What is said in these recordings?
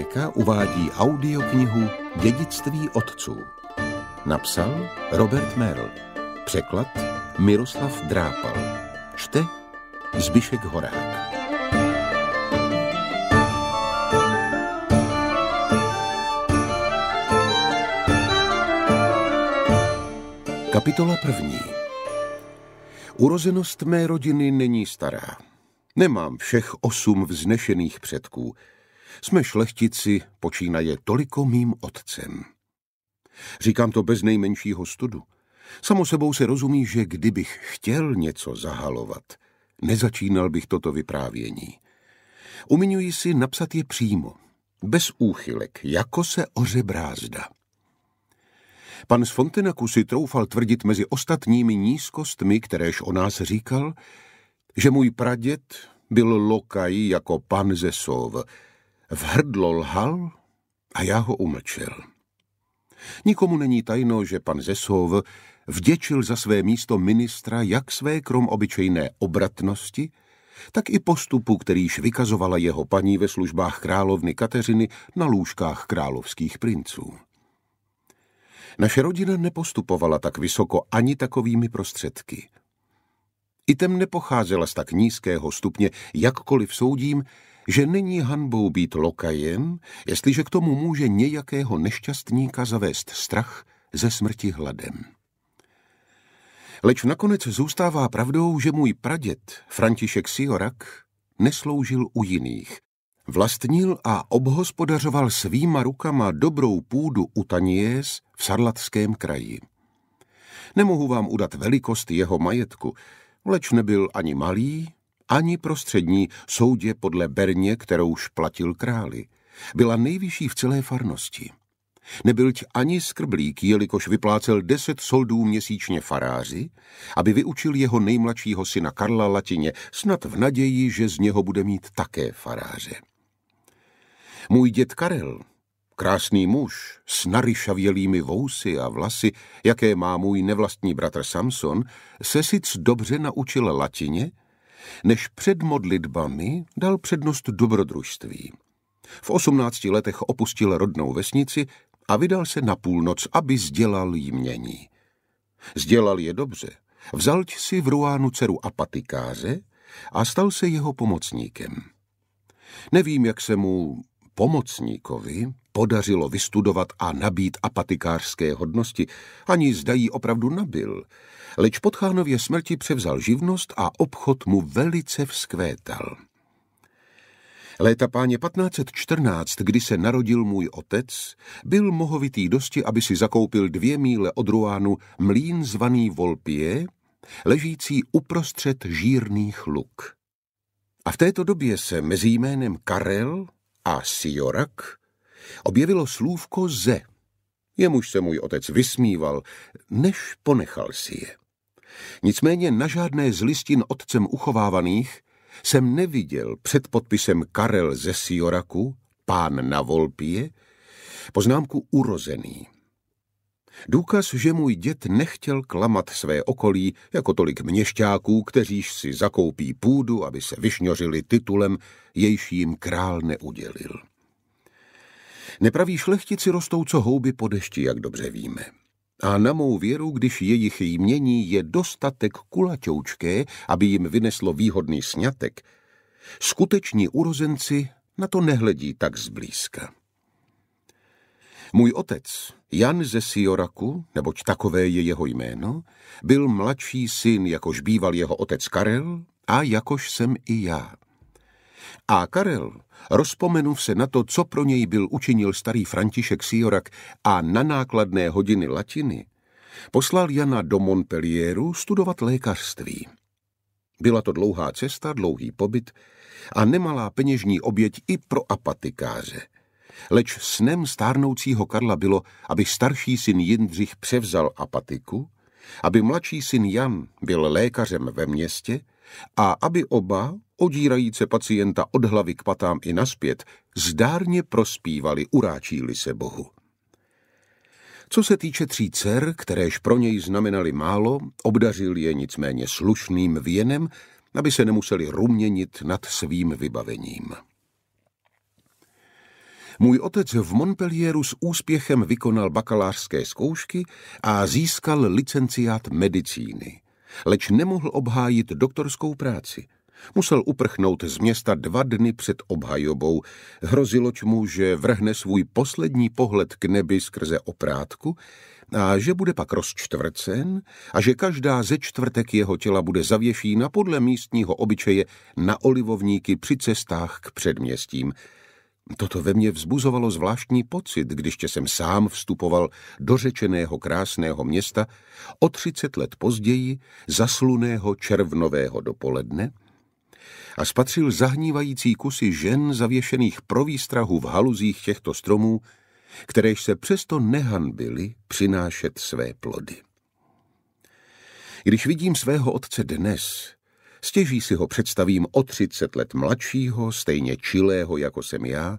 Vinotéka uvádí audioknihu Dědictví otců. Napsal Robert Merl. Překlad Miroslav Drápal. Čte Zbišek Horák. Kapitola první. Urozenost mé rodiny není stará. Nemám všech osm vznešených předků, jsme šlechtici, počínaje toliko mým otcem. Říkám to bez nejmenšího studu. Samo sebou se rozumí, že kdybych chtěl něco zahalovat, nezačínal bych toto vyprávění. Umiňuji si napsat je přímo, bez úchylek, jako se oře brázda. Pan z Fontenaku si troufal tvrdit mezi ostatními nízkostmi, kteréž o nás říkal, že můj praděd byl lokaj jako pan ze Sov, v hrdlo lhal a já ho umlčel. Nikomu není tajno, že pan Zesov vděčil za své místo ministra jak své krom obyčejné obratnosti, tak i postupu, kterýž vykazovala jeho paní ve službách královny Kateřiny na lůžkách královských princů. Naše rodina nepostupovala tak vysoko ani takovými prostředky. Item nepocházela z tak nízkého stupně, jakkoliv soudím, že není hanbou být lokajem, jestliže k tomu může nějakého nešťastníka zavést strach ze smrti hladem. Leč nakonec zůstává pravdou, že můj praděd, František Siorak, nesloužil u jiných. Vlastnil a obhospodařoval svýma rukama dobrou půdu u Taniés v Sarlatském kraji. Nemohu vám udat velikost jeho majetku, leč nebyl ani malý, ani prostřední soudě podle Berně, už platil králi. Byla nejvyšší v celé farnosti. Nebyl ani skrblík, jelikož vyplácel deset soldů měsíčně faráři, aby vyučil jeho nejmladšího syna Karla latině, snad v naději, že z něho bude mít také faráře. Můj děd Karel, krásný muž s naryšavělými vousy a vlasy, jaké má můj nevlastní bratr Samson, se sic dobře naučil latině, než před modlitbami dal přednost dobrodružství. V osmnácti letech opustil rodnou vesnici a vydal se na půlnoc, aby sdělal jmění. Sdělal je dobře. Vzal si v Ruánu dceru Apatikáze a stal se jeho pomocníkem. Nevím, jak se mu pomocníkovi podařilo vystudovat a nabít apatikářské hodnosti, ani zdají opravdu nabil. Leč pod chánově smrti převzal živnost a obchod mu velice vzkvétal. Léta páně 1514, kdy se narodil můj otec, byl mohovitý dosti, aby si zakoupil dvě míle od Ruánu mlín zvaný Volpie, ležící uprostřed žírných luk. A v této době se mezi jménem Karel a Siorak objevilo slůvko ze. Jemuž se můj otec vysmíval, než ponechal si je. Nicméně na žádné z listin otcem uchovávaných jsem neviděl před podpisem Karel ze Sioraku, pán na Volpie, poznámku urozený. Důkaz, že můj dět nechtěl klamat své okolí jako tolik měšťáků, kteříž si zakoupí půdu, aby se vyšňořili titulem, jejž jim král neudělil. Nepraví šlechtici rostou co houby po dešti, jak dobře víme. A na mou věru, když jejich jmění je dostatek kulaťoučké, aby jim vyneslo výhodný sňatek, skuteční urozenci na to nehledí tak zblízka. Můj otec, Jan ze Sioraku, neboť takové je jeho jméno, byl mladší syn, jakož býval jeho otec Karel a jakož jsem i já. A Karel, rozpomenuv se na to, co pro něj byl učinil starý František Siorak a na nákladné hodiny latiny, poslal Jana do Montpellieru studovat lékařství. Byla to dlouhá cesta, dlouhý pobyt a nemalá peněžní oběť i pro apatikáře. Leč snem stárnoucího Karla bylo, aby starší syn Jindřich převzal apatiku, aby mladší syn Jan byl lékařem ve městě a aby oba, odírajíce pacienta od hlavy k patám i naspět, zdárně prospívali, uráčíli se Bohu. Co se týče tří dcer, kteréž pro něj znamenali málo, obdařil je nicméně slušným věnem, aby se nemuseli ruměnit nad svým vybavením. Můj otec v Montpellieru s úspěchem vykonal bakalářské zkoušky a získal licenciát medicíny – leč nemohl obhájit doktorskou práci. Musel uprchnout z města dva dny před obhajobou. Hrozilo mu, že vrhne svůj poslední pohled k nebi skrze oprátku a že bude pak rozčtvrcen a že každá ze čtvrtek jeho těla bude zavěšína podle místního obyčeje na olivovníky při cestách k předměstím – Toto ve mně vzbuzovalo zvláštní pocit, když jsem sám vstupoval do řečeného krásného města o třicet let později, zasluného červnového dopoledne, a spatřil zahnívající kusy žen zavěšených pro výstrahu v haluzích těchto stromů, kteréž se přesto nehanbily přinášet své plody. Když vidím svého otce dnes, Stěží si ho představím o třicet let mladšího, stejně čilého jako jsem já,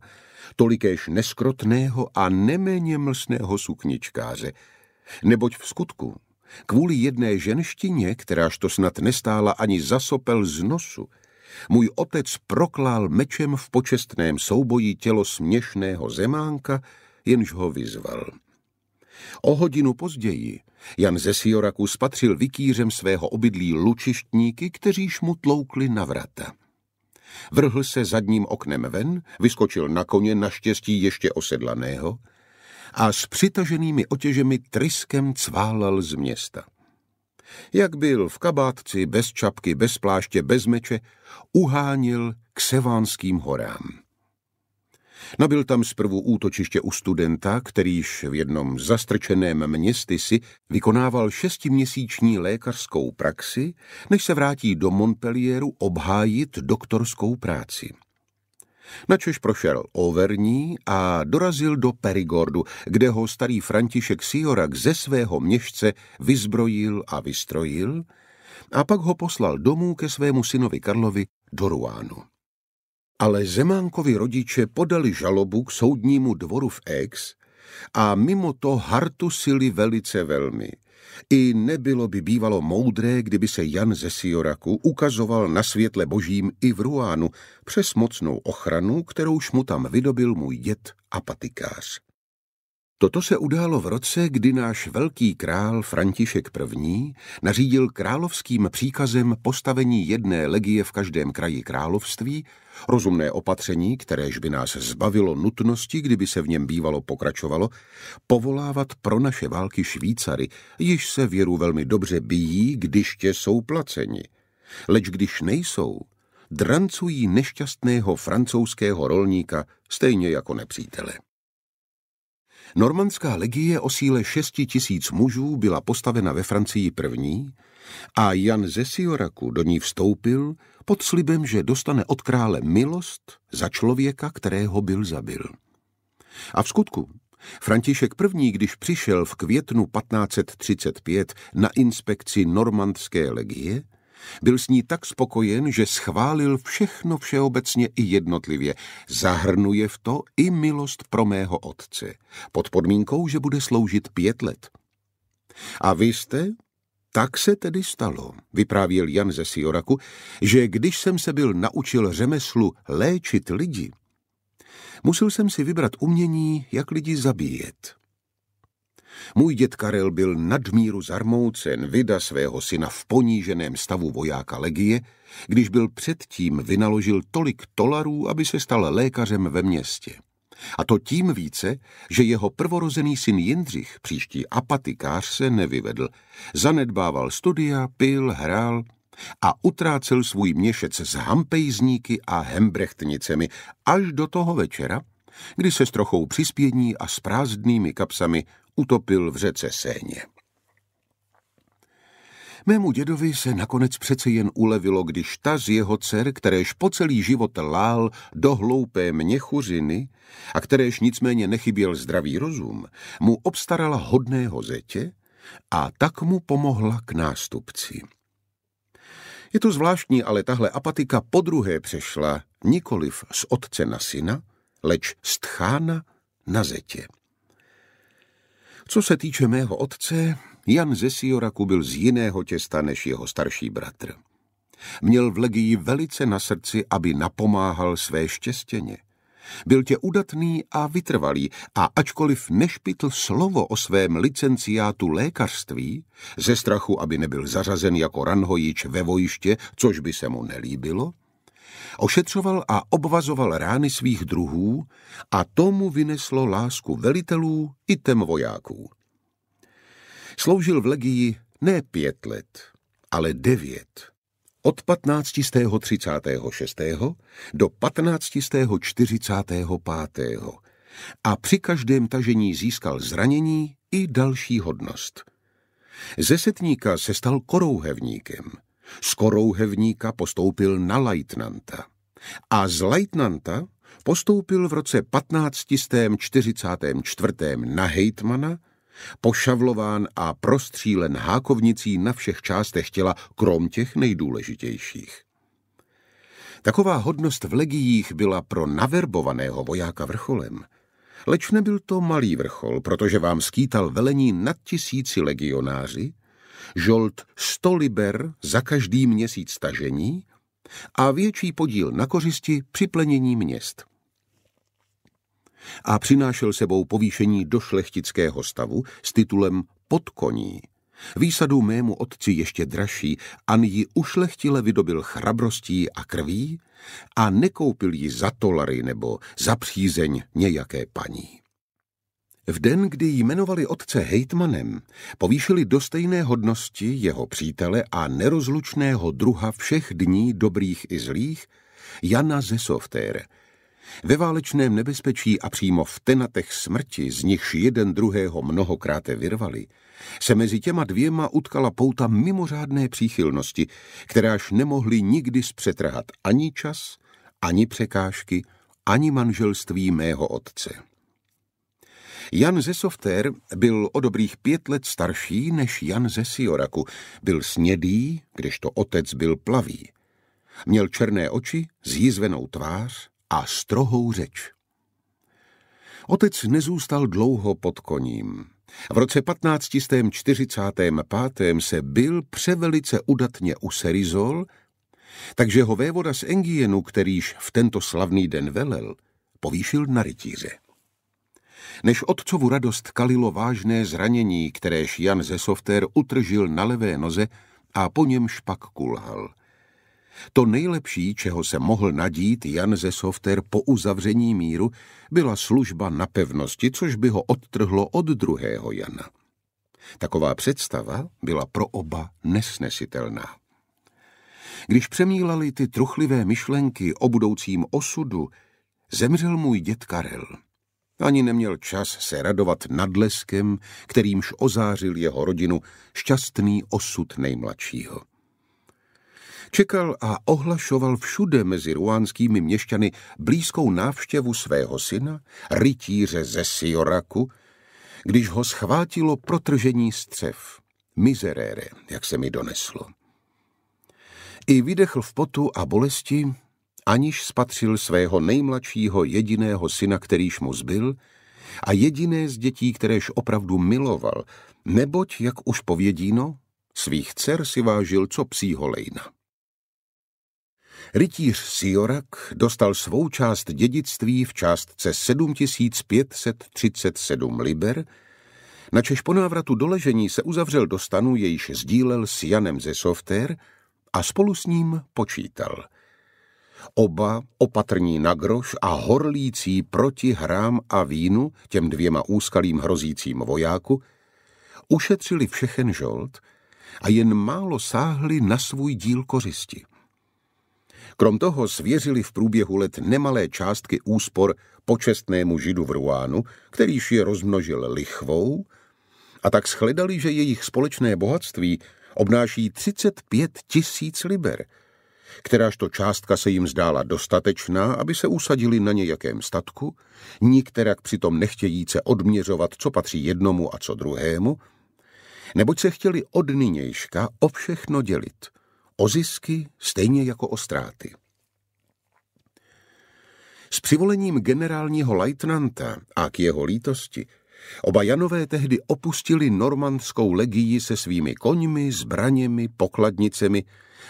tolikéž neskrotného a neméně mlsného sukničkáře. Neboť v skutku, kvůli jedné ženštině, kteráž to snad nestála ani zasopel z nosu, můj otec proklál mečem v počestném souboji tělo směšného zemánka, jenž ho vyzval. O hodinu později Jan ze Sioraku spatřil vikýřem svého obydlí lučištníky, kteříž mu tloukli na vrata. Vrhl se zadním oknem ven, vyskočil na koně naštěstí ještě osedlaného a s přitaženými otěžemi tryskem cválal z města. Jak byl v kabátci, bez čapky, bez pláště, bez meče, uhánil k sevánským horám. Nabil no, tam zprvu útočiště u studenta, kterýž v jednom zastrčeném si vykonával šestiměsíční lékařskou praxi, než se vrátí do Montpellieru obhájit doktorskou práci. Načež prošel Overní a dorazil do Perigordu, kde ho starý František Siorak ze svého měšce vyzbrojil a vystrojil a pak ho poslal domů ke svému synovi Karlovi do Ruánu ale Zemánkovi rodiče podali žalobu k soudnímu dvoru v Ex a mimo to hartusili velice velmi. I nebylo by bývalo moudré, kdyby se Jan ze Sioraku ukazoval na světle božím i v Ruánu přes mocnou ochranu, kterouž mu tam vydobil můj děd a patikář. Toto se událo v roce, kdy náš velký král František I. nařídil královským příkazem postavení jedné legie v každém kraji království, rozumné opatření, kteréž by nás zbavilo nutnosti, kdyby se v něm bývalo pokračovalo, povolávat pro naše války Švýcary, již se věru velmi dobře bijí, když tě jsou placeni. Leč když nejsou, drancují nešťastného francouzského rolníka stejně jako nepřítele. Normandská legie o síle šesti tisíc mužů byla postavena ve Francii první a Jan ze Sioraku do ní vstoupil pod slibem, že dostane od krále milost za člověka, kterého byl zabil. A v skutku František I., když přišel v květnu 1535 na inspekci normandské legie, byl s ní tak spokojen, že schválil všechno všeobecně i jednotlivě. Zahrnuje v to i milost pro mého otce, pod podmínkou, že bude sloužit pět let. A vy jste, tak se tedy stalo, vyprávěl Jan ze Sioraku, že když jsem se byl naučil řemeslu léčit lidi, musel jsem si vybrat umění, jak lidi zabíjet. Můj děd Karel byl nadmíru zarmoucen vida svého syna v poníženém stavu vojáka legie, když byl předtím vynaložil tolik tolarů, aby se stal lékařem ve městě. A to tím více, že jeho prvorozený syn Jindřich, příští apatikář, se nevyvedl. Zanedbával studia, pil, hrál a utrácel svůj měšec s hampejzníky a hembrechtnicemi až do toho večera, kdy se s trochou přispění a s prázdnými kapsami utopil v řece Séně. Mému dědovi se nakonec přece jen ulevilo, když ta z jeho dcer, kteréž po celý život lál do hloupé měchuřiny a kteréž nicméně nechyběl zdravý rozum, mu obstarala hodného zetě a tak mu pomohla k nástupci. Je to zvláštní, ale tahle apatika podruhé přešla nikoliv z otce na syna, leč stchána na Zetě. Co se týče mého otce, Jan ze Sioraku byl z jiného těsta než jeho starší bratr. Měl v legii velice na srdci, aby napomáhal své štěstěně. Byl tě udatný a vytrvalý a ačkoliv nešpitl slovo o svém licenciátu lékařství, ze strachu, aby nebyl zařazen jako ranhojič ve vojiště, což by se mu nelíbilo, Ošetřoval a obvazoval rány svých druhů a tomu vyneslo lásku velitelů i tem vojáků. Sloužil v legii ne pět let, ale devět. Od 1536. do 1545. A při každém tažení získal zranění i další hodnost. Ze setníka se stal korouhevníkem – z korouhevníka postoupil na lajtnanta a z lajtnanta postoupil v roce 1544. na hejtmana, pošavlován a prostřílen hákovnicí na všech částech těla, krom těch nejdůležitějších. Taková hodnost v legiích byla pro naverbovaného vojáka vrcholem. Leč nebyl to malý vrchol, protože vám skýtal velení nad tisíci legionáři žolt 100 liber za každý měsíc stažení a větší podíl na kořisti při plenění měst. A přinášel sebou povýšení do šlechtického stavu s titulem podkoní. Výsadu mému otci ještě dražší, ani ji ušlechtile vydobil chrabrostí a krví a nekoupil ji za tolary nebo za přízeň nějaké paní. V den, kdy jmenovali otce hejtmanem, povýšili do stejné hodnosti jeho přítele a nerozlučného druha všech dní dobrých i zlých, Jana ze Softér. Ve válečném nebezpečí a přímo v tenatech smrti, z nichž jeden druhého mnohokrát vyrvali, se mezi těma dvěma utkala pouta mimořádné příchylnosti, kteráž nemohli nikdy zpřetrhat ani čas, ani překážky, ani manželství mého otce. Jan ze Softér byl o dobrých pět let starší než Jan ze Sioraku. Byl snědý, kdežto otec byl plavý. Měl černé oči, zjizvenou tvář a strohou řeč. Otec nezůstal dlouho pod koním. V roce 1545. se byl převelice udatně userizol, takže ho vévoda z Engienu, kterýž v tento slavný den velel, povýšil na rytíře. Než otcovu radost kalilo vážné zranění, kteréž Jan ze Softér utržil na levé noze a po něm špak kulhal. To nejlepší, čeho se mohl nadít Jan ze Softér po uzavření míru, byla služba na pevnosti, což by ho odtrhlo od druhého Jana. Taková představa byla pro oba nesnesitelná. Když přemýlali ty truchlivé myšlenky o budoucím osudu, zemřel můj děd Karel ani neměl čas se radovat nadleskem, kterýmž ozářil jeho rodinu šťastný osud nejmladšího. Čekal a ohlašoval všude mezi ruánskými měšťany blízkou návštěvu svého syna, rytíře ze Sioraku, když ho schvátilo protržení střev, mizerére, jak se mi doneslo. I vydechl v potu a bolesti, aniž spatřil svého nejmladšího jediného syna, kterýž mu zbyl, a jediné z dětí, kteréž opravdu miloval, neboť, jak už povědíno, svých dcer si vážil co psího lejna. Rytíř Siorak dostal svou část dědictví v částce 7537 liber, načež po návratu do ležení se uzavřel do stanu, jejíž sdílel s Janem ze Softér a spolu s ním počítal – Oba, opatrní na grož a horlící proti hrám a vínu, těm dvěma úskalým hrozícím vojáku, ušetřili všechen žolt a jen málo sáhli na svůj díl kořisti. Krom toho svěřili v průběhu let nemalé částky úspor počestnému židu v Ruánu, kterýž je rozmnožil lichvou, a tak shledali, že jejich společné bohatství obnáší 35 tisíc liber – kterážto částka se jim zdála dostatečná, aby se usadili na nějakém statku, nikterak přitom nechtějíce odměřovat, co patří jednomu a co druhému, neboť se chtěli od nynějška o všechno dělit, o zisky stejně jako o ztráty. S přivolením generálního lajtnanta a k jeho lítosti Oba Janové tehdy opustili normandskou legii se svými koňmi, zbraněmi, pokladnicemi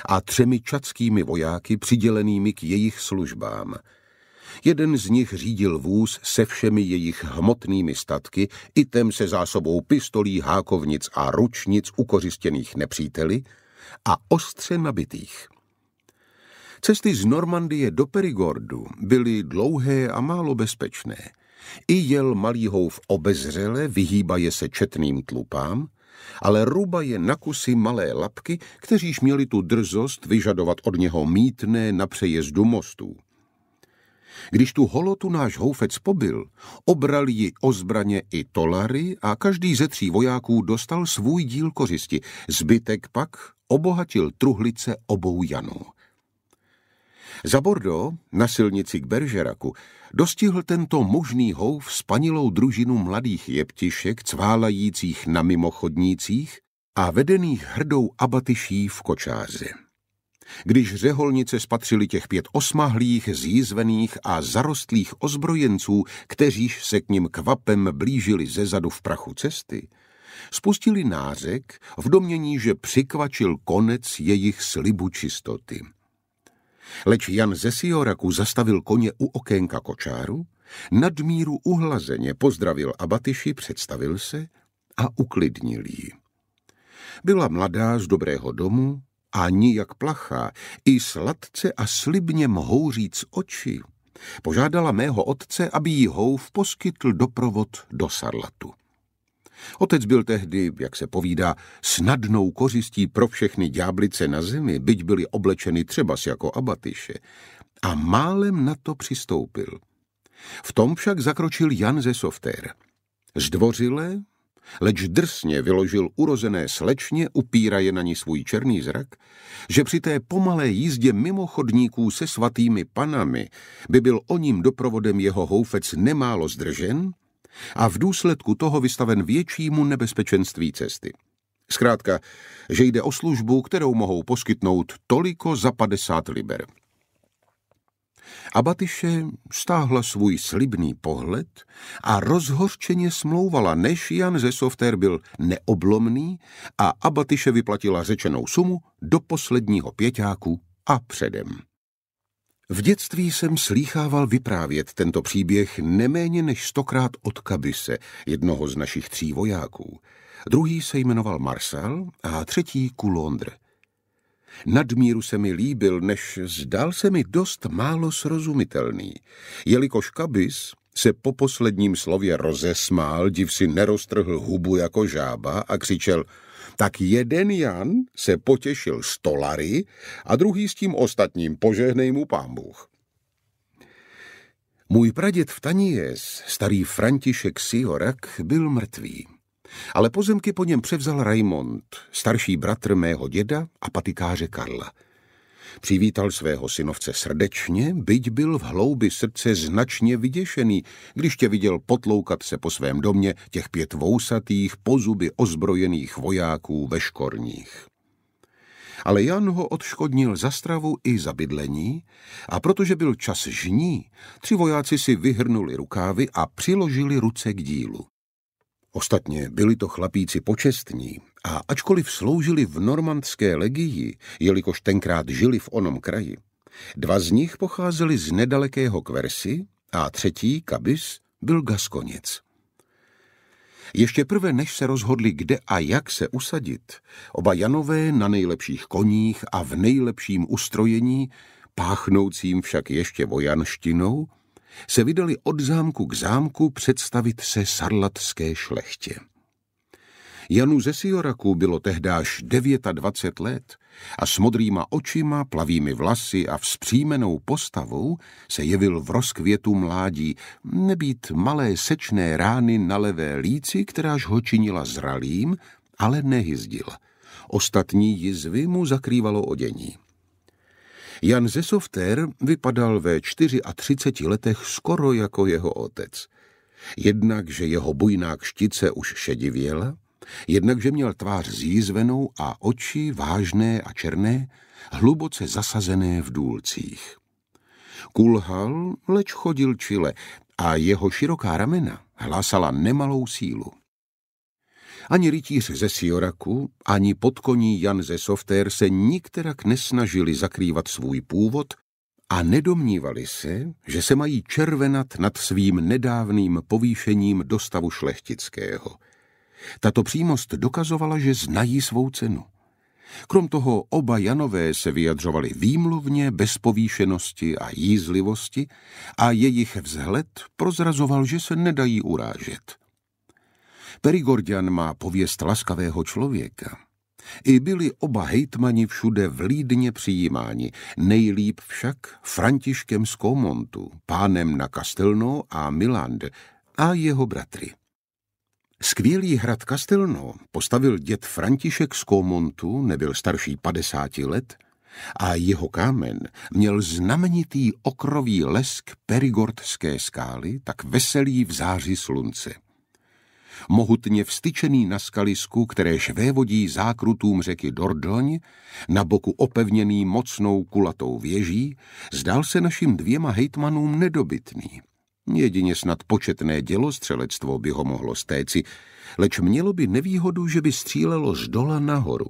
a třemi čadskými vojáky přidělenými k jejich službám. Jeden z nich řídil vůz se všemi jejich hmotnými statky, i tem se zásobou pistolí, hákovnic a ručnic ukořistěných nepříteli a ostře nabitých. Cesty z Normandie do Perigordu byly dlouhé a málo bezpečné. I jel malý houf obezřele, vyhýbaje se četným tlupám, ale ruba je na kusy malé lapky, kteříž měli tu drzost vyžadovat od něho mítné na přejezdu mostů. Když tu holotu náš houfec pobyl, obral ji o zbraně i tolary a každý ze tří vojáků dostal svůj díl kořisti, zbytek pak obohatil truhlice obou Janů. Za Bordo, na silnici k Beržeraku, dostihl tento mužný houv spanilou družinu mladých jeptišek cválajících na mimochodnících a vedených hrdou abatyší v kočáři. Když řeholnice spatřili těch pět osmahlých, zjízvených a zarostlých ozbrojenců, kteříž se k ním kvapem blížili ze zadu v prachu cesty, spustili nářek v domění, že přikvačil konec jejich slibu čistoty – Leč Jan ze Sioraku zastavil koně u okénka kočáru, nadmíru uhlazeně pozdravil abatyši, představil se a uklidnil ji. Byla mladá z dobrého domu a nijak plachá, i sladce a slibně říct oči, požádala mého otce, aby jí houv poskytl doprovod do Sarlatu. Otec byl tehdy, jak se povídá, snadnou kořistí pro všechny ďáblice na zemi, byť byly oblečeny třeba jako abatyše. A málem na to přistoupil. V tom však zakročil Jan ze Softér. Zdvořile, leč drsně vyložil urozené slečně, upíraje na ní svůj černý zrak, že při té pomalé jízdě mimochodníků se svatými panami by byl o ním doprovodem jeho houfec nemálo zdržen a v důsledku toho vystaven většímu nebezpečenství cesty. Zkrátka, že jde o službu, kterou mohou poskytnout toliko za 50 liber. Abatyše stáhla svůj slibný pohled a rozhorčeně smlouvala, než Jan ze Softér byl neoblomný a Abatyše vyplatila řečenou sumu do posledního pěťáku a předem. V dětství jsem slýchával vyprávět tento příběh neméně než stokrát od Kabise, jednoho z našich tří vojáků. Druhý se jmenoval Marcel a třetí Kulondr. Nadmíru se mi líbil, než zdál se mi dost málo srozumitelný, jelikož Kabis se po posledním slově rozesmál, div si neroztrhl hubu jako žába a křičel – tak jeden Jan se potěšil stolary a druhý s tím ostatním požehnej mu pán Bůh. Můj praděd v Taníjez, starý František Siorak, byl mrtvý. Ale pozemky po něm převzal Raimond, starší bratr mého děda a patikáře Karla – Přivítal svého synovce srdečně, byť byl v hloubi srdce značně vyděšený, když tě viděl potloukat se po svém domě těch pět vousatých, pozuby ozbrojených vojáků ve škorních. Ale Jan ho odškodnil za stravu i za bydlení a protože byl čas žní, tři vojáci si vyhrnuli rukávy a přiložili ruce k dílu. Ostatně byli to chlapíci počestní a ačkoliv sloužili v normandské legii, jelikož tenkrát žili v onom kraji, dva z nich pocházeli z nedalekého Kversy a třetí, Kabis, byl Gaskonic. Ještě prve, než se rozhodli, kde a jak se usadit, oba Janové na nejlepších koních a v nejlepším ustrojení, páchnoucím však ještě vojanštinou, se vydali od zámku k zámku představit se sarlatské šlechtě. Janu ze Sioraku bylo tehdáž 29 let a s modrýma očima, plavými vlasy a vzpřímenou postavou se jevil v rozkvětu mládí, nebýt malé sečné rány na levé líci, kteráž ho činila zralým, ale nehyzdil. Ostatní jizvy mu zakrývalo odění. Jan ze Softér vypadal ve 34 letech skoro jako jeho otec. Jednak, že jeho bujná kštice už šedivěla, jednak, že měl tvář zjízvenou a oči vážné a černé, hluboce zasazené v důlcích. Kulhal, leč chodil čile, a jeho široká ramena hlásala nemalou sílu. Ani rytíř ze Sioraku, ani podkoní Jan ze Softér se nikterak nesnažili zakrývat svůj původ a nedomnívali se, že se mají červenat nad svým nedávným povýšením do stavu šlechtického. Tato přímost dokazovala, že znají svou cenu. Krom toho oba Janové se vyjadřovali výmluvně, bez povýšenosti a jízlivosti a jejich vzhled prozrazoval, že se nedají urážet. Perigordian má pověst laskavého člověka. I byli oba hejtmani všude vlídně přijímáni, nejlíp však Františkem z Komontu, pánem na Kastelno a Miland a jeho bratry. Skvělý hrad Kastelno postavil děd František z Komontu, nebyl starší 50 let, a jeho kámen měl znamenitý okrový lesk perigordské skály, tak veselý v záři slunce mohutně vstyčený na skalisku, které švévodí zákrutům řeky Dordoň, na boku opevněný mocnou kulatou věží, zdál se našim dvěma hejtmanům nedobytný. Jedině snad početné dělostřelectvo by ho mohlo stéci, leč mělo by nevýhodu, že by střílelo z dola nahoru.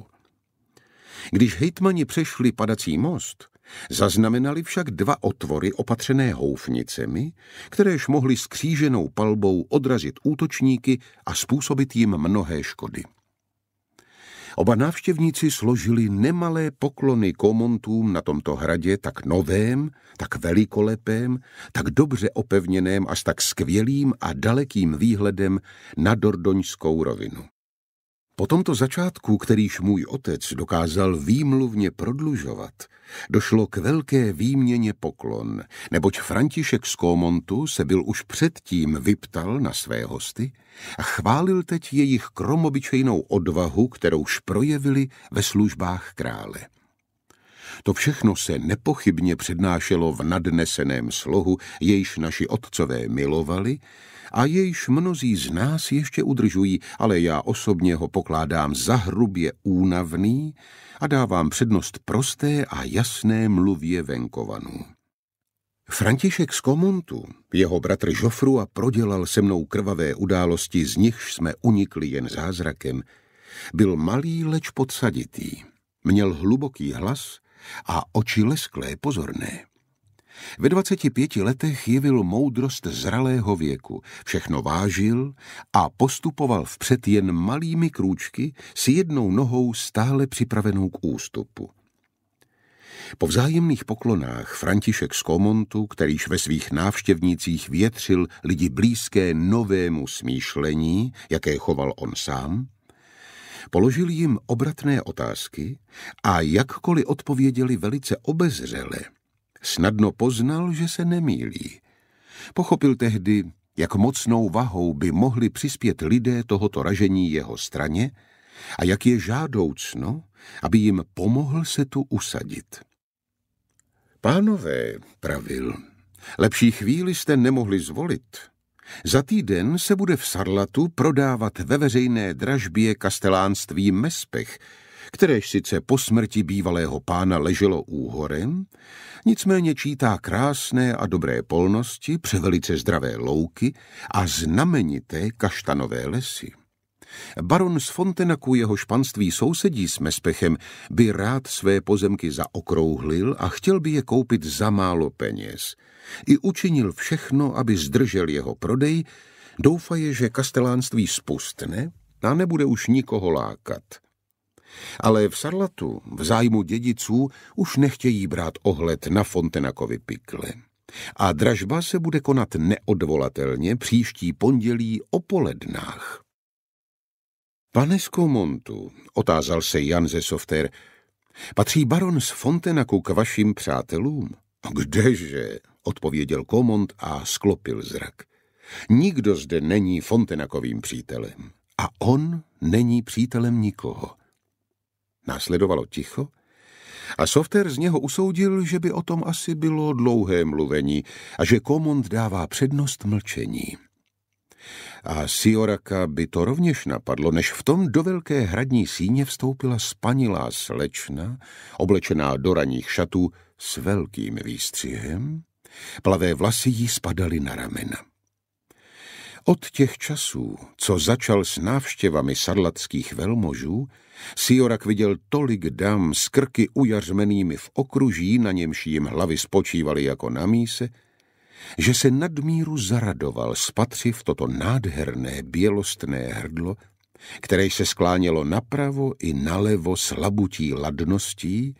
Když hejtmani přešli padací most, zaznamenali však dva otvory opatřené houfnicemi, kteréž mohly skříženou palbou odrazit útočníky a způsobit jim mnohé škody. Oba návštěvníci složili nemalé poklony komontům na tomto hradě tak novém, tak velikolepém, tak dobře opevněném až tak skvělým a dalekým výhledem na Dordoňskou rovinu. Po tomto začátku, kterýž můj otec dokázal výmluvně prodlužovat, došlo k velké výměně poklon, neboť František z Komontu se byl už předtím vyptal na své hosty a chválil teď jejich kromobyčejnou odvahu, kterouž projevili ve službách krále. To všechno se nepochybně přednášelo v nadneseném slohu, jejž naši otcové milovali a jejž mnozí z nás ještě udržují, ale já osobně ho pokládám za hrubě únavný a dávám přednost prosté a jasné mluvě venkovanů. František z Komontu, jeho bratr Žofru a prodělal se mnou krvavé události, z nichž jsme unikli jen zázrakem, byl malý, leč podsaditý. Měl hluboký hlas a oči lesklé pozorné. Ve 25 letech jevil moudrost zralého věku, všechno vážil a postupoval vpřed jen malými krůčky s jednou nohou stále připravenou k ústupu. Po vzájemných poklonách František z Komontu, kterýž ve svých návštěvnících větřil lidi blízké novému smýšlení, jaké choval on sám, Položil jim obratné otázky a jakkoliv odpověděli velice obezřele, snadno poznal, že se nemýlí. Pochopil tehdy, jak mocnou vahou by mohli přispět lidé tohoto ražení jeho straně a jak je žádoucno, aby jim pomohl se tu usadit. Pánové, pravil, lepší chvíli jste nemohli zvolit. Za týden se bude v Sarlatu prodávat ve veřejné dražbě kastelánství Mespech, kteréž sice po smrti bývalého pána leželo úhorem, nicméně čítá krásné a dobré polnosti, převelice zdravé louky a znamenité kaštanové lesy. Baron z Fontenaku, jeho španství sousedí s Mespechem, by rád své pozemky zaokrouhlil a chtěl by je koupit za málo peněz. I učinil všechno, aby zdržel jeho prodej, doufaje, že kastelánství spustne a nebude už nikoho lákat. Ale v Sarlatu, v zájmu dědiců, už nechtějí brát ohled na Fontenakovi pikle. A dražba se bude konat neodvolatelně příští pondělí o polednách. Pane Skomontu, otázal se Jan ze Softer, patří baron z Fontenaku k vašim přátelům? Kdeže, odpověděl Komont a sklopil zrak. Nikdo zde není Fontenakovým přítelem a on není přítelem nikoho. Následovalo ticho a Softer z něho usoudil, že by o tom asi bylo dlouhé mluvení a že Komont dává přednost mlčení. A Sioraka by to rovněž napadlo, než v tom do velké hradní síně vstoupila spanilá slečna, oblečená do raných šatů s velkým výstřihem, plavé vlasy jí spadaly na ramena. Od těch časů, co začal s návštěvami sarlatských velmožů, Siorak viděl tolik dam s krky ujařmenými v okruží, na němž jim hlavy spočívaly jako na míse, že se nadmíru zaradoval, spatřiv toto nádherné bělostné hrdlo, které se sklánělo napravo i nalevo slabutí ladností,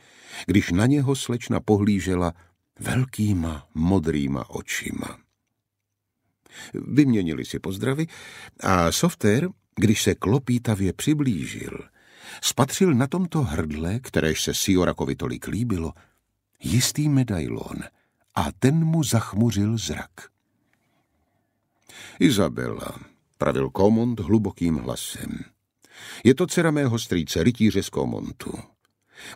když na něho slečna pohlížela velkýma modrýma očima. Vyměnili si pozdravy a Softer, když se klopítavě přiblížil, spatřil na tomto hrdle, kteréž se Siorakovi tolik líbilo, jistý medailon — a ten mu zachmuřil zrak. Izabela, pravil Komont hlubokým hlasem. Je to dcera mého strýce, rytíře z Komontu.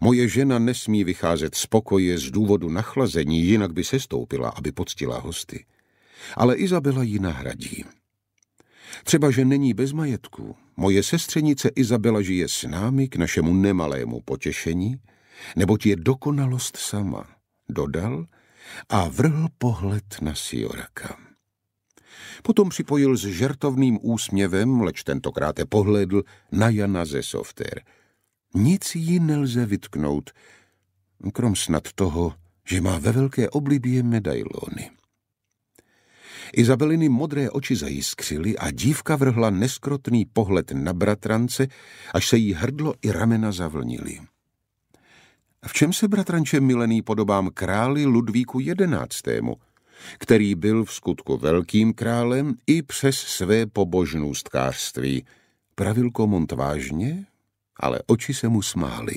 Moje žena nesmí vycházet z pokoje z důvodu nachlazení, jinak by se stoupila, aby poctila hosty. Ale Izabela ji nahradí. Třeba, že není bez majetku. Moje sestřenice Izabela žije s námi k našemu nemalému potěšení, neboť je dokonalost sama. Dodal a vrhl pohled na Sioraka. Potom připojil s žertovným úsměvem, leč tentokrát je pohledl, na Jana ze Softer. Nic ji nelze vytknout, krom snad toho, že má ve velké oblibě medailony. Izabeliny modré oči zajiskřily a dívka vrhla neskrotný pohled na bratrance, až se jí hrdlo i ramena zavlnili. V čem se bratranče milený podobám králi Ludvíku XI., který byl v skutku velkým králem i přes své pobožnůstkářství? Pravil Komont vážně, ale oči se mu smály.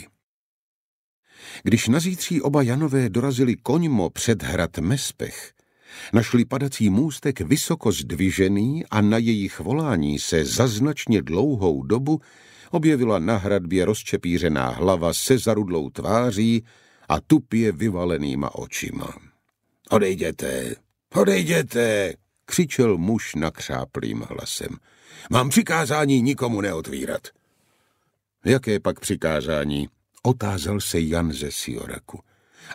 Když na zítří oba Janové dorazili koňmo před hrad Mespech, našli padací můstek vysoko zdvižený a na jejich volání se za značně dlouhou dobu objevila na hradbě rozčepířená hlava se zarudlou tváří a tupě vyvalenýma očima. Odejděte, odejděte, křičel muž nakřáplým hlasem. Mám přikázání nikomu neotvírat. Jaké pak přikázání? Otázal se Jan ze Sioraku.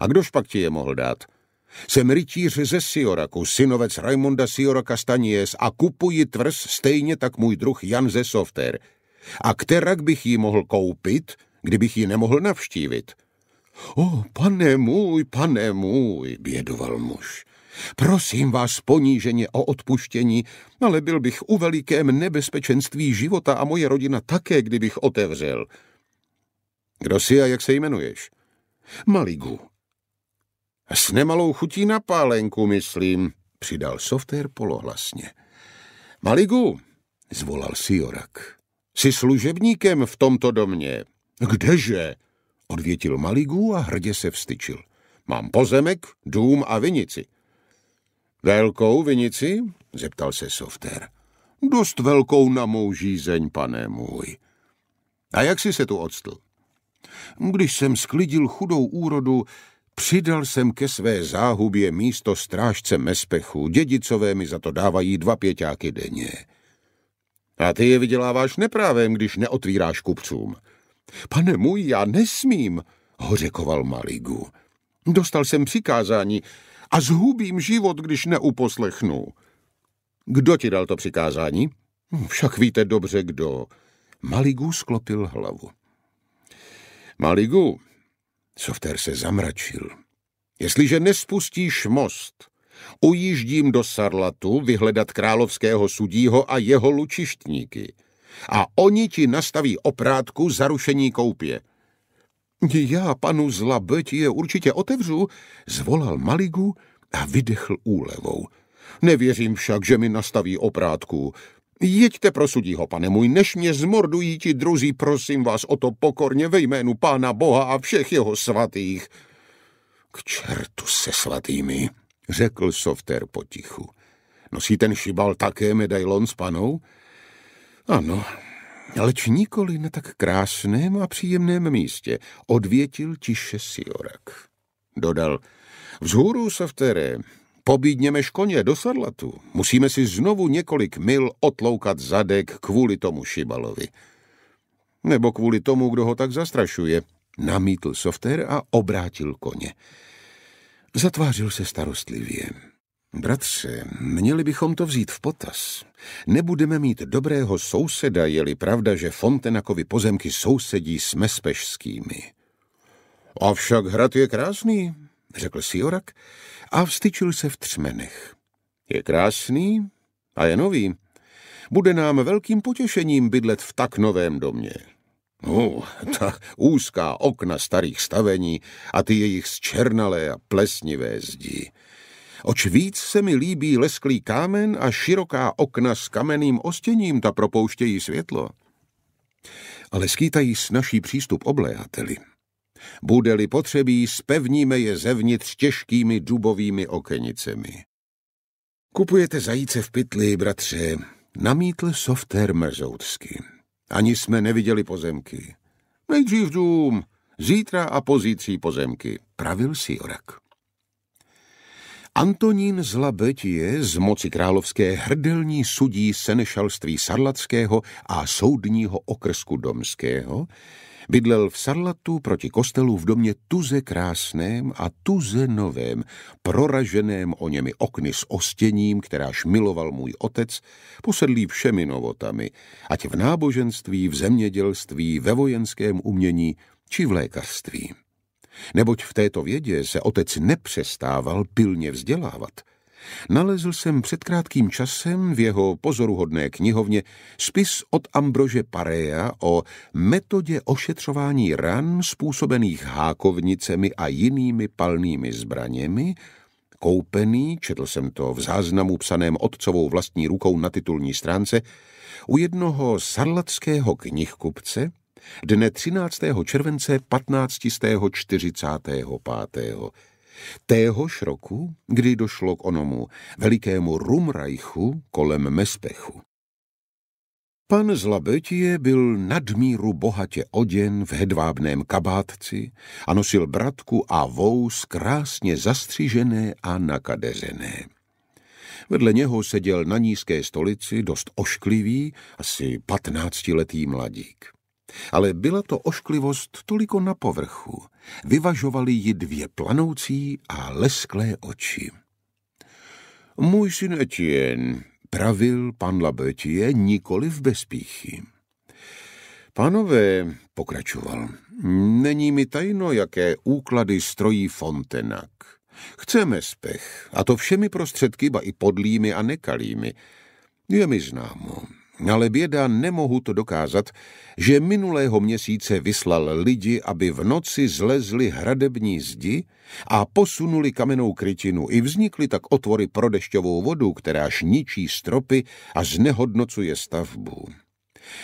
A kdož pak ti je mohl dát? Jsem rytíř ze Sioraku, synovec Raimonda Sioraka Stanies a kupuji tvrz stejně tak můj druh Jan ze Softer. A kterak bych ji mohl koupit, kdybych ji nemohl navštívit? O, pane můj, pane můj, bědoval muž. Prosím vás poníženě o odpuštění, ale byl bych u velikém nebezpečenství života a moje rodina také, kdybych otevřel. Kdo jsi a jak se jmenuješ? Maligu. S nemalou chutí na pálenku, myslím, přidal softér polohlasně. Maligu, zvolal Siorak. Jsi služebníkem v tomto domě. Kdeže? Odvětil Maligu a hrdě se vstyčil. Mám pozemek, dům a vinici. Velkou vinici? Zeptal se Softer. Dost velkou na mou žízeň, pane můj. A jak jsi se tu odstl? Když jsem sklidil chudou úrodu, přidal jsem ke své záhubě místo strážce Mespechu. Dědicové mi za to dávají dva pěťáky denně. A ty je vyděláváš neprávem, když neotvíráš kupcům. Pane můj, já nesmím, hořekoval Maligu. Dostal jsem přikázání a zhubím život, když neuposlechnu. Kdo ti dal to přikázání? Hm, však víte dobře, kdo. Maligu sklopil hlavu. Maligu, Softer se zamračil. Jestliže nespustíš most, Ujíždím do Sarlatu vyhledat královského sudího a jeho lučištníky. A oni ti nastaví oprátku zarušení koupě. Já panu Zlabeť je určitě otevřu, zvolal Maligu a vydechl úlevou. Nevěřím však, že mi nastaví oprátku. Jeďte pro sudího, pane můj, než mě zmordují ti druzí, prosím vás o to pokorně ve jménu pána Boha a všech jeho svatých. K čertu se svatými, řekl Softer potichu. Nosí ten šibal také medailon s panou? Ano, leč nikoli na tak krásném a příjemném místě, odvětil tiše Siorak. Dodal, vzhůru, Softere, pobídněme škoně do sadlatu. Musíme si znovu několik mil otloukat zadek kvůli tomu šibalovi. Nebo kvůli tomu, kdo ho tak zastrašuje, namítl Softer a obrátil koně. Zatvářil se starostlivě. Bratře, měli bychom to vzít v potaz. Nebudeme mít dobrého souseda, je-li pravda, že Fontenakovi pozemky sousedí s Mespešskými. Avšak hrad je krásný, řekl Siorak a vstyčil se v třmenech. Je krásný a je nový. Bude nám velkým potěšením bydlet v tak novém domě. No, ta úzká okna starých stavení a ty jejich zčernalé a plesnivé zdi. Oč víc se mi líbí lesklý kámen a široká okna s kamenným ostěním, ta propouštějí světlo. Ale skýtají s naší přístup obléhateli. Bude-li potřebí, spevníme je zevnitř těžkými dubovými okenicemi. Kupujete zajíce v pytli, bratře, namítl softér mrzoutským. Ani jsme neviděli pozemky. Nejdřív dům, zítra a pozítří pozemky. Pravil si Jorak. Antonín z Labetie z moci královské hrdelní sudí senešalství sarlatského a soudního okrsku domského Bydlel v Sarlatu proti kostelu v domě tuze krásném a tuze novém, proraženém o němi okny s ostěním, kteráž miloval můj otec, posedlý všemi novotami, ať v náboženství, v zemědělství, ve vojenském umění či v lékařství. Neboť v této vědě se otec nepřestával pilně vzdělávat – Nalezl jsem před krátkým časem v jeho pozoruhodné knihovně spis od Ambrože Parea o metodě ošetřování ran způsobených hákovnicemi a jinými palnými zbraněmi, koupený, četl jsem to v záznamu psaném otcovou vlastní rukou na titulní stránce, u jednoho sarlatského knihkupce dne 13. července 1545. Téhož roku, kdy došlo k onomu velikému rumrajchu kolem Mespechu. Pan z byl nadmíru bohatě oděn v hedvábném kabátci a nosil bratku a vous krásně zastřižené a nakadeřené. Vedle něho seděl na nízké stolici dost ošklivý, asi patnáctiletý mladík. Ale byla to ošklivost toliko na povrchu. Vyvažovali ji dvě planoucí a lesklé oči. Můj syn Etienne, pravil pan Labetie nikoli v bezpíchy. Pánové, pokračoval, není mi tajno, jaké úklady strojí Fontenak. Chceme spech, a to všemi prostředky, ba i podlými a nekalými. Je mi známo, ale běda nemohu to dokázat, že minulého měsíce vyslal lidi, aby v noci zlezli hradební zdi a posunuli kamenou krytinu i vznikly tak otvory pro dešťovou vodu, kteráž ničí stropy a znehodnocuje stavbu.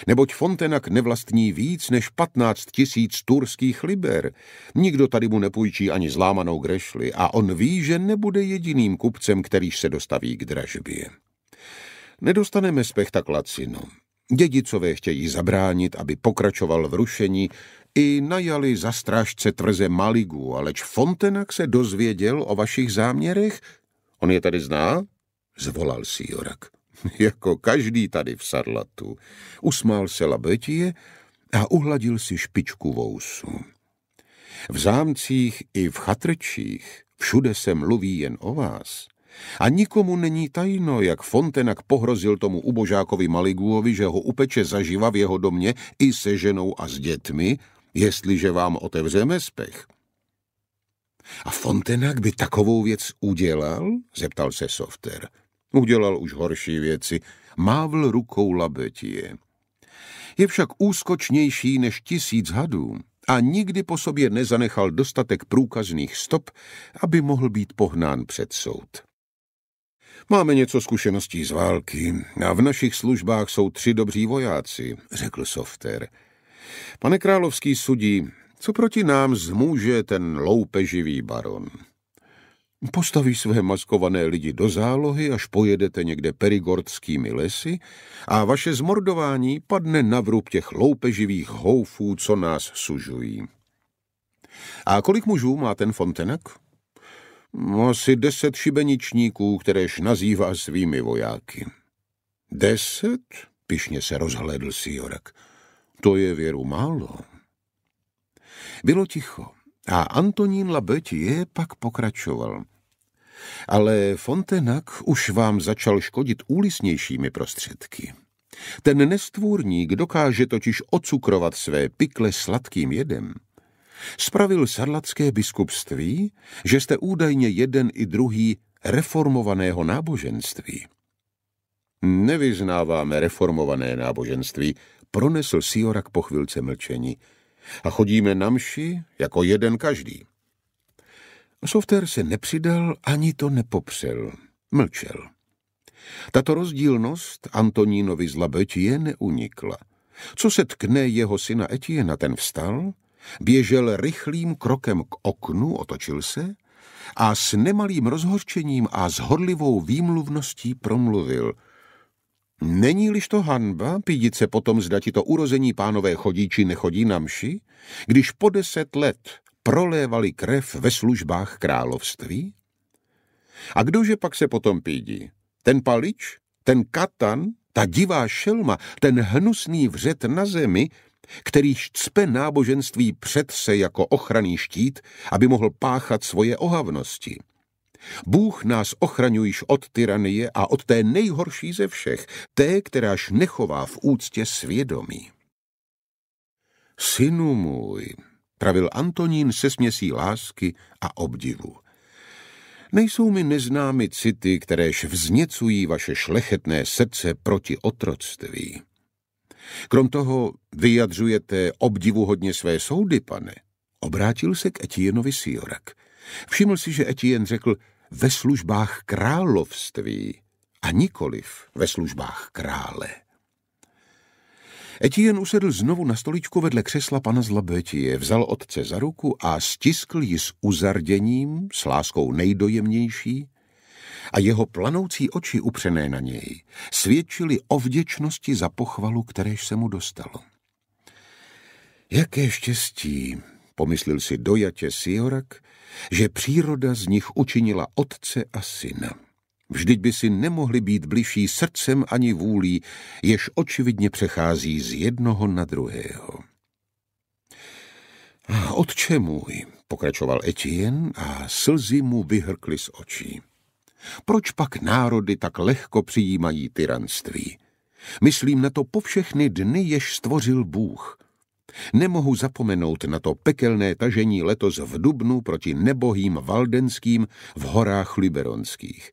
Neboť Fontenak nevlastní víc než 15 tisíc turských liber. Nikdo tady mu nepůjčí ani zlámanou grešli a on ví, že nebude jediným kupcem, kterýž se dostaví k dražbě nedostaneme spektaklacinu. Dědicové chtějí zabránit, aby pokračoval v rušení, i najali za strážce tvrze Maligu, aleč Fontenak se dozvěděl o vašich záměrech. On je tady zná? Zvolal si Jorak. jako každý tady v Sarlatu. Usmál se Labetie a uhladil si špičku vousu. V zámcích i v chatrčích všude se mluví jen o vás. A nikomu není tajno, jak Fontenak pohrozil tomu ubožákovi Maliguovi, že ho upeče zaživa v jeho domě i se ženou a s dětmi, jestliže vám otevřeme spech. A Fontenak by takovou věc udělal? zeptal se Softer. Udělal už horší věci. Mávl rukou labetie. Je však úskočnější než tisíc hadů a nikdy po sobě nezanechal dostatek průkazných stop, aby mohl být pohnán před soud. Máme něco zkušeností z války a v našich službách jsou tři dobří vojáci, řekl Softer. Pane královský sudí, co proti nám zmůže ten loupeživý baron? Postaví své maskované lidi do zálohy, až pojedete někde perigordskými lesy a vaše zmordování padne na vrub těch loupeživých houfů, co nás sužují. A kolik mužů má ten Fontenak? Asi deset šibeničníků, kteréž nazývá svými vojáky. Deset? Pišně se rozhlédl Siorak. To je věru málo. Bylo ticho a Antonín je pak pokračoval. Ale Fontenak už vám začal škodit úlisnějšími prostředky. Ten nestvůrník dokáže totiž ocukrovat své pikle sladkým jedem spravil sarlatské biskupství, že jste údajně jeden i druhý reformovaného náboženství. Nevyznáváme reformované náboženství, pronesl Siorak po chvilce mlčení. A chodíme na mši jako jeden každý. Softer se nepřidal ani to nepopřel. Mlčel. Tato rozdílnost Antonínovi z Labetie neunikla. Co se tkne jeho syna Etiena, ten vstal – Běžel rychlým krokem k oknu, otočil se a s nemalým rozhorčením a s výmluvností promluvil. Není-liž to hanba pídit se potom, zda ti to urození pánové chodí či nechodí na mši, když po deset let prolévali krev ve službách království? A kdože pak se potom pídí? Ten palič? Ten katan? Ta divá šelma? Ten hnusný vřet na zemi, který cpe náboženství před se jako ochranný štít, aby mohl páchat svoje ohavnosti. Bůh nás ochraňujíš od tyranie a od té nejhorší ze všech, té, kteráž nechová v úctě svědomí. Synu můj, pravil Antonín se směsí lásky a obdivu. Nejsou mi neznámy city, kteréž vzněcují vaše šlechetné srdce proti otroctví. Krom toho vyjadřujete obdivuhodně své soudy, pane. Obrátil se k Etienovi Siorak. Všiml si, že Etien řekl ve službách království a nikoliv ve službách krále. Etien usedl znovu na stoličku vedle křesla pana Zlabetie, vzal otce za ruku a stiskl ji s uzarděním, s láskou nejdojemnější, a jeho planoucí oči upřené na něj svědčili o vděčnosti za pochvalu, kteréž se mu dostalo. Jaké štěstí, pomyslil si dojatě Siorak, že příroda z nich učinila otce a syna. Vždyť by si nemohli být bližší srdcem ani vůlí, jež očividně přechází z jednoho na druhého. A Otče můj, pokračoval Etienne a slzy mu vyhrkly z očí. Proč pak národy tak lehko přijímají tyranství? Myslím na to po všechny dny, jež stvořil Bůh. Nemohu zapomenout na to pekelné tažení letos v Dubnu proti nebohým Valdenským v horách Liberonských.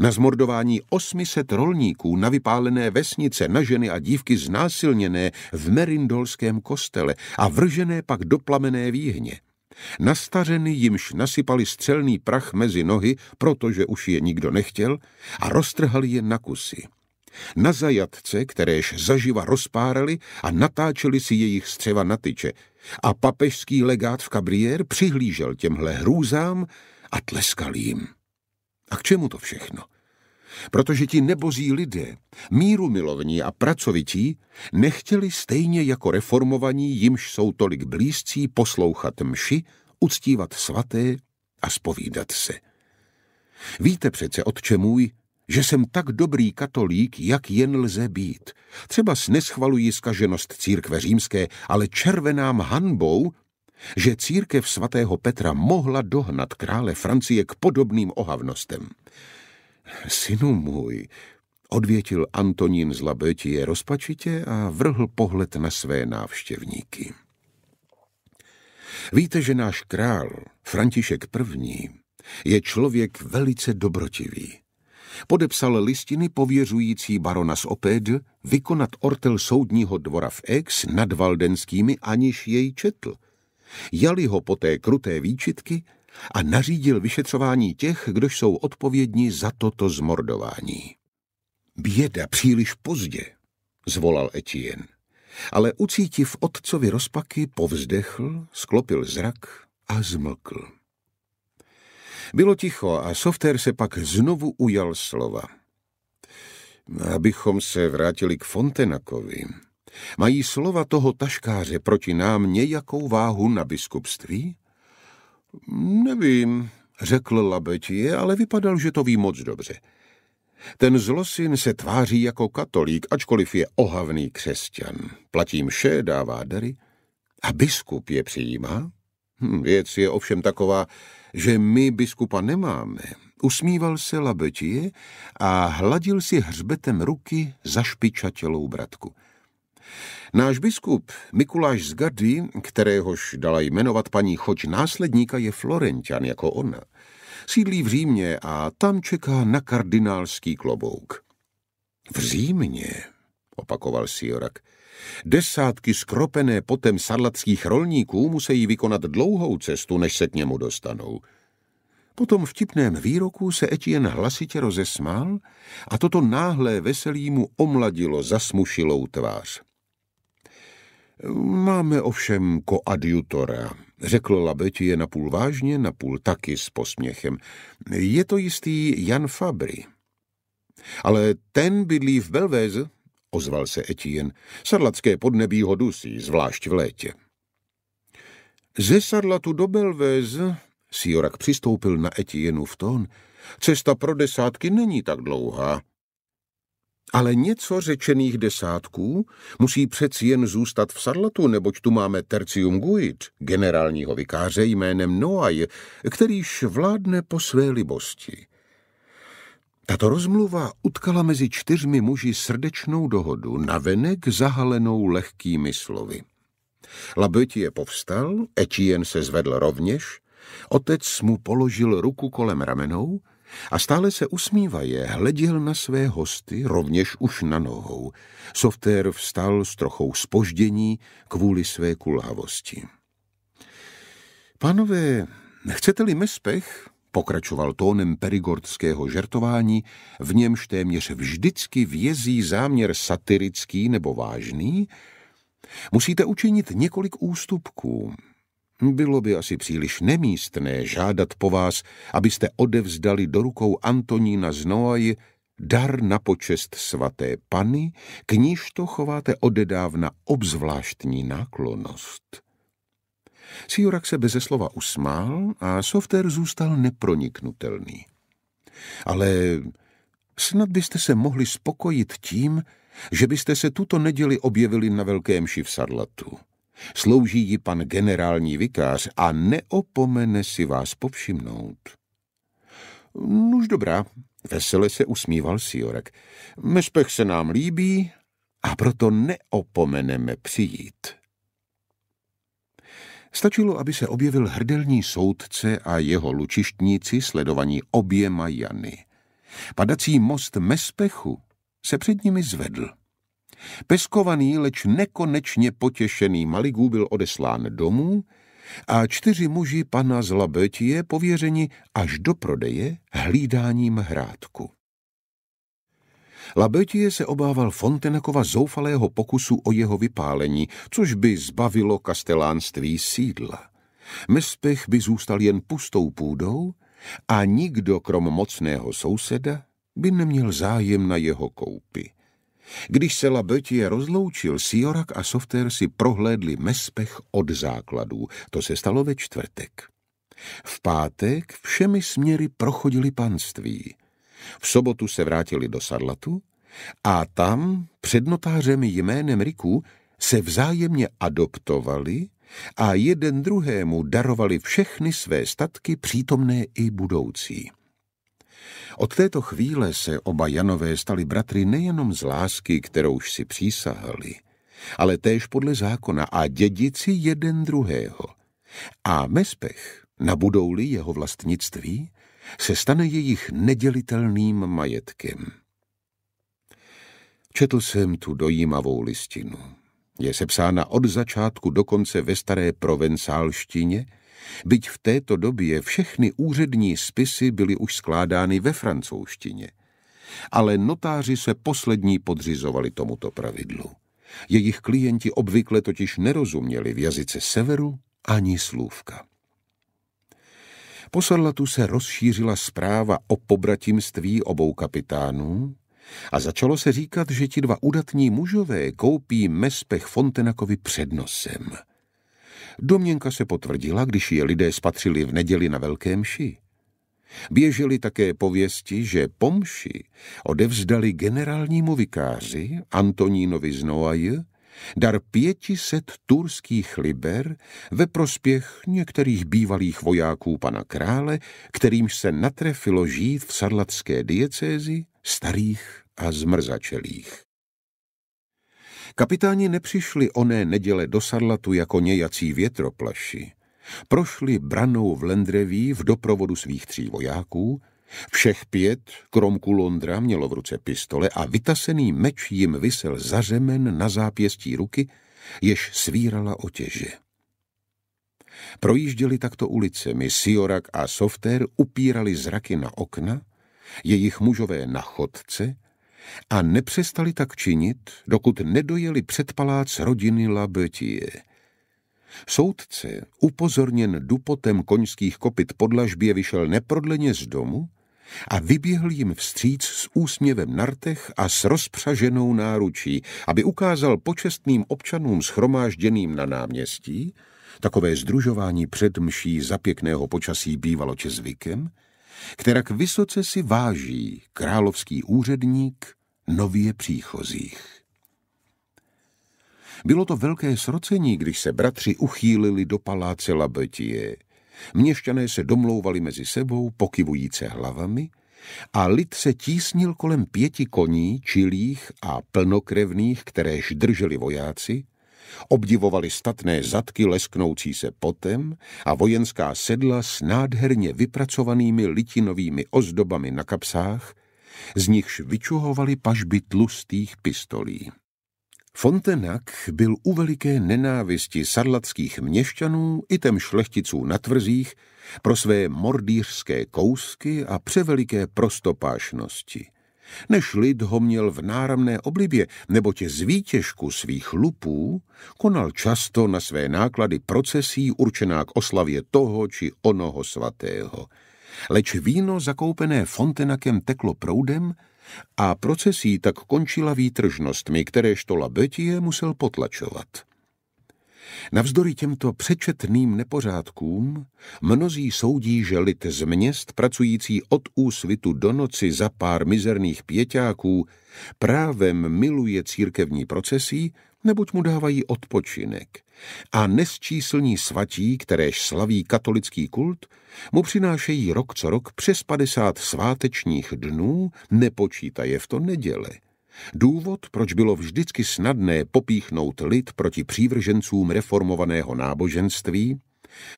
Na zmordování 800 rolníků na vypálené vesnice, na ženy a dívky znásilněné v Merindolském kostele a vržené pak do plamené výhně. Na stařeny jimž nasypali střelný prach mezi nohy, protože už je nikdo nechtěl, a roztrhali je na kusy. Na zajatce, kteréž zaživa rozpárali a natáčeli si jejich střeva na tyče. A papežský legát v Kabriér přihlížel těmhle hrůzám a tleskal jim. A k čemu to všechno? protože ti nebozí lidé, míru milovní a pracovití, nechtěli stejně jako reformovaní, jimž jsou tolik blízcí, poslouchat mši, uctívat svaté a spovídat se. Víte přece, otče můj, že jsem tak dobrý katolík, jak jen lze být. Třeba neschvalují skaženost církve římské, ale červenám hanbou, že církev svatého Petra mohla dohnat krále Francie k podobným ohavnostem. Synu můj, odvětil Antonín z Labetie rozpačitě a vrhl pohled na své návštěvníky. Víte, že náš král, František I., je člověk velice dobrotivý. Podepsal listiny pověřující barona z Oped vykonat ortel soudního dvora v Ex nad Valdenskými, aniž jej četl. Jali ho po té kruté výčitky, a nařídil vyšetřování těch, kdož jsou odpovědní za toto zmordování. Běda příliš pozdě, zvolal Etienne. Ale ucítiv otcovi rozpaky, povzdechl, sklopil zrak a zmlkl. Bylo ticho a softér se pak znovu ujal slova. Abychom se vrátili k Fontenakovi. Mají slova toho taškáře proti nám nějakou váhu na biskupství? Nevím, řekl Labetie, ale vypadal, že to ví moc dobře. Ten zlosin se tváří jako katolík, ačkoliv je ohavný křesťan. Platí mše, dává dary a biskup je přijímá. Hm, věc je ovšem taková, že my biskupa nemáme. Usmíval se Labetie a hladil si hřbetem ruky za špičatělou bratku. Náš biskup Mikuláš z Gardy, kteréhož dala jmenovat paní choč následníka, je Florentian jako ona. Sídlí v Římě a tam čeká na kardinálský klobouk. V Římě, opakoval Siorak. Desátky skropené potem sarlatských rolníků musí vykonat dlouhou cestu, než se k němu dostanou. Po tom vtipném výroku se Etienne hlasitě rozesmál a toto náhlé veselí mu omladilo zasmušilou tvář. Máme ovšem koadjutora, řekl Labeť je napůl vážně, napůl taky s posměchem. Je to jistý Jan Fabry. Ale ten bydlí v Belvéz, ozval se Etienne. Sadlacké podnebí ho dusí, zvlášť v létě. Ze Sadlatu do Belvéz, Siorak přistoupil na Etienu v tón, cesta pro desátky není tak dlouhá. Ale něco řečených desátků musí přeci jen zůstat v Sarlatu, neboť tu máme Tercium Guid, generálního vikáře jménem Noaj, kterýž vládne po své libosti. Tato rozmluva utkala mezi čtyřmi muži srdečnou dohodu, navenek zahalenou lehkými slovy. Labetie povstal, Etienne se zvedl rovněž, otec mu položil ruku kolem ramenou, a stále se usmívaje, hleděl na své hosty, rovněž už na nohou. Softér vstal s trochou spoždění kvůli své kulhavosti. Pánové, chcete-li mespech, pokračoval tónem perigordského žertování, v němž téměř vždycky vězí záměr satirický nebo vážný, musíte učinit několik ústupků, bylo by asi příliš nemístné žádat po vás, abyste odevzdali do rukou Antonína z Noaji dar na počest svaté Pany, k níž to chováte odedávna obzvláštní náklonost. Siorak se beze slova usmál a softér zůstal neproniknutelný. Ale snad byste se mohli spokojit tím, že byste se tuto neděli objevili na Velkém šiv Slouží ji pan generální vikář a neopomene si vás povšimnout. Nuž dobrá, vesele se usmíval Siorek. Mespech se nám líbí a proto neopomeneme přijít. Stačilo, aby se objevil hrdelní soudce a jeho lučištníci sledovaní oběma Jany. Padací most Mespechu se před nimi zvedl. Peskovaný, leč nekonečně potěšený Maligů byl odeslán domů a čtyři muži pana z Labetie pověřeni až do prodeje hlídáním hrádku. Labetie se obával Fontenakova zoufalého pokusu o jeho vypálení, což by zbavilo kastelánství sídla. Mespech by zůstal jen pustou půdou a nikdo krom mocného souseda by neměl zájem na jeho koupi. Když se Labetie rozloučil, Siorak a Softer si prohlédli mespech od základů. To se stalo ve čtvrtek. V pátek všemi směry prochodili panství. V sobotu se vrátili do sadlatu a tam před notářem jménem Riku se vzájemně adoptovali a jeden druhému darovali všechny své statky přítomné i budoucí. Od této chvíle se oba Janové stali bratry nejenom z lásky, kterou už si přísahali, ale též podle zákona a dědici jeden druhého. A Mespech, nabudou-li jeho vlastnictví, se stane jejich nedělitelným majetkem. Četl jsem tu dojímavou listinu. Je sepsána od začátku do konce ve staré provencálštině Byť v této době všechny úřední spisy byly už skládány ve francouzštině. Ale notáři se poslední podřizovali tomuto pravidlu. Jejich klienti obvykle totiž nerozuměli v jazyce severu ani slůvka. Po Sarlatu se rozšířila zpráva o pobratimství obou kapitánů a začalo se říkat, že ti dva udatní mužové koupí mespech Fontenakovi před nosem – Domněnka se potvrdila, když je lidé spatřili v neděli na Velkém ši. Běžely také pověsti, že pomši odevzdali generálnímu vikáři Antonínovi z Noaje dar pětiset turských liber ve prospěch některých bývalých vojáků pana krále, kterým se natrefilo žít v sadlatské diecézi starých a zmrzačelých. Kapitáni nepřišli oné neděle do sadlatu jako nějací větroplaši. Prošli branou v Lendreví v doprovodu svých tří vojáků, všech pět, kromku Londra, mělo v ruce pistole a vytasený meč jim vysel za řemen na zápěstí ruky, jež svírala otěže. Projížděli takto ulicemi, Siorak a Softer upírali zraky na okna, jejich mužové na chodce, a nepřestali tak činit, dokud nedojeli před palác rodiny Labetie. Soudce, upozorněn dupotem koňských kopit podlažbě, vyšel neprodleně z domu a vyběhl jim vstříc s úsměvem na rtech a s rozpřaženou náručí, aby ukázal počestným občanům schromážděným na náměstí, takové združování před mší za pěkného počasí bývalo čezvykem, zvykem, kterak vysoce si váží královský úředník nově příchozích. Bylo to velké srocení, když se bratři uchýlili do paláce Labetie. Měšťané se domlouvali mezi sebou, pokivujíce hlavami, a lid se tísnil kolem pěti koní, čilých a plnokrevných, kteréž drželi vojáci, obdivovali statné zadky lesknoucí se potem a vojenská sedla s nádherně vypracovanými litinovými ozdobami na kapsách, z nichž vyčuhovali pažby tlustých pistolí. Fontenac byl u veliké nenávisti sarlatských měšťanů i tem šlechticů na tvrzích pro své mordýřské kousky a převeliké prostopášnosti – než lid ho měl v náramné oblibě, tě z výtěžku svých lupů konal často na své náklady procesí určená k oslavě toho či onoho svatého. Leč víno zakoupené Fontenakem teklo proudem a procesí tak končila výtržnostmi, které štola Betie musel potlačovat. Navzdory těmto přečetným nepořádkům, mnozí soudí, že lid z měst, pracující od úsvitu do noci za pár mizerných pěťáků, právem miluje církevní procesí, neboť mu dávají odpočinek. A nesčíslní svatí, kteréž slaví katolický kult, mu přinášejí rok co rok přes 50 svátečních dnů, nepočítaje v to neděle – Důvod, proč bylo vždycky snadné popíchnout lid proti přívržencům reformovaného náboženství,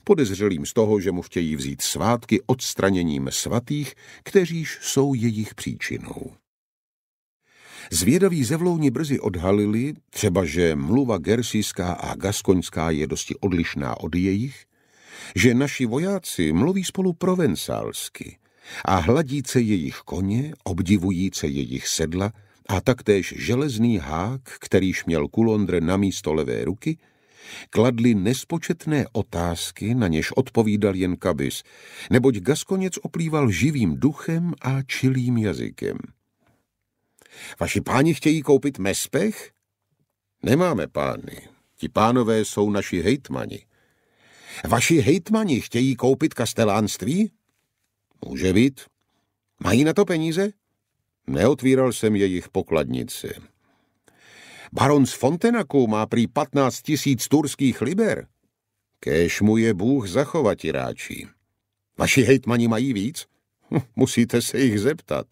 podezřelým z toho, že mu chtějí vzít svátky odstraněním svatých, kteříž jsou jejich příčinou. Zvědaví zevlouni brzy odhalili, třeba že mluva gersijská a gaskoňská je dosti odlišná od jejich, že naši vojáci mluví spolu provencálsky a hladíce jejich koně, obdivujíce jejich sedla, a taktéž železný hák, kterýž měl Kulondr na místo levé ruky, kladli nespočetné otázky, na něž odpovídal jen Kabis, neboť Gaskoněc oplýval živým duchem a čilým jazykem. Vaši páni chtějí koupit mespech? Nemáme pány. Ti pánové jsou naši hejtmani. Vaši hejtmani chtějí koupit kastelánství? Může být. Mají na to peníze? Neotvíral jsem jejich pokladnici. Baron z Fontenaku má prý 15 tisíc turských liber. Kéž mu je Bůh zachovat, ráčí. Vaši hejtmani mají víc? Hm, musíte se jich zeptat.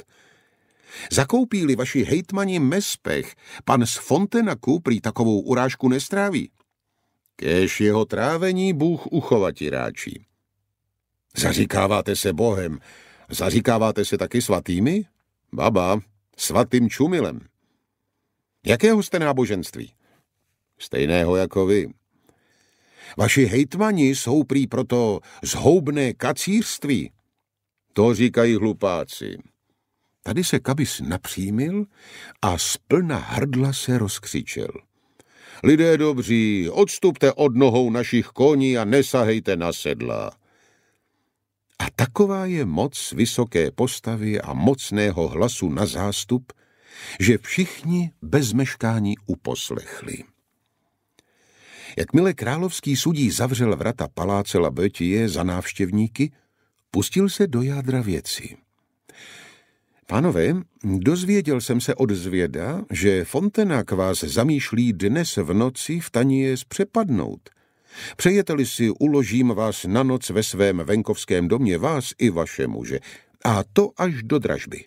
Zakoupí-li vaši hejtmani mespech, pan z Fontenaku prý takovou urážku nestráví. Kéž jeho trávení Bůh uchovat, ráčí. Zaříkáváte se Bohem, zaříkáváte se taky svatými? Baba, svatým čumilem. Jakého jste náboženství? Stejného jako vy. Vaši hejtmani jsou prý proto zhoubné kacírství. To říkají hlupáci. Tady se Kabis napřímil a splna hrdla se rozkřičel. Lidé dobří, odstupte od nohou našich koní a nesahejte na sedla. A taková je moc vysoké postavy a mocného hlasu na zástup, že všichni bez meškání uposlechli. Jakmile královský sudí zavřel vrata paláce Labetie za návštěvníky, pustil se do jádra věci. Pánové, dozvěděl jsem se od zvěda, že Fontenac vás zamýšlí dnes v noci v Tanies přepadnout Přejete-li si, uložím vás na noc ve svém venkovském domě, vás i vaše muže, a to až do dražby.